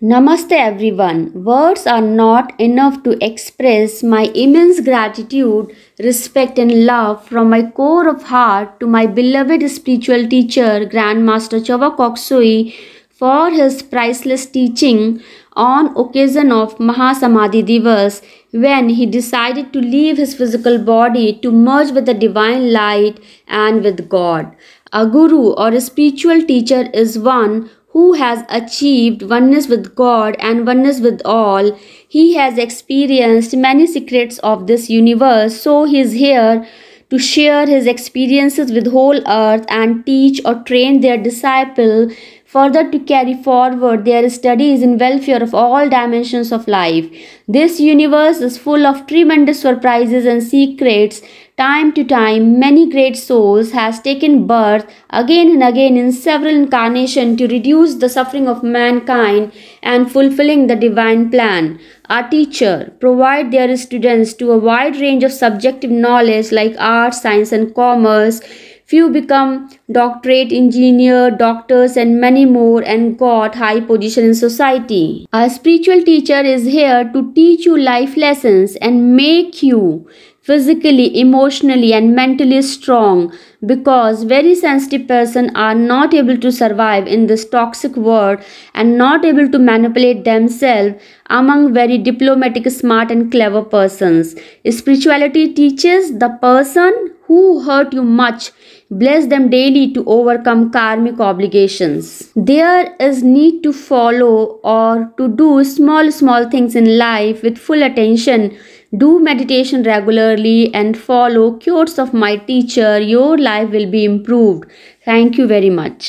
Namaste everyone. Words are not enough to express my immense gratitude, respect and love from my core of heart to my beloved spiritual teacher Grandmaster Chava Koksui for his priceless teaching on occasion of Mahasamadhi Divas when he decided to leave his physical body to merge with the divine light and with God. A guru or a spiritual teacher is one who has achieved oneness with God and oneness with all. He has experienced many secrets of this universe, so he is here to share his experiences with whole earth and teach or train their disciple further to carry forward their studies in welfare of all dimensions of life. This universe is full of tremendous surprises and secrets. Time to time, many great souls has taken birth again and again in several incarnations to reduce the suffering of mankind and fulfilling the divine plan. Our teacher provide their students to a wide range of subjective knowledge like art, science and commerce Few become doctorate engineer, doctors and many more and got high position in society. A spiritual teacher is here to teach you life lessons and make you physically, emotionally and mentally strong because very sensitive person are not able to survive in this toxic world and not able to manipulate themselves among very diplomatic, smart and clever persons. Spirituality teaches the person who hurt you much. Bless them daily to overcome karmic obligations. There is need to follow or to do small, small things in life with full attention. Do meditation regularly and follow cures of my teacher. Your life will be improved. Thank you very much.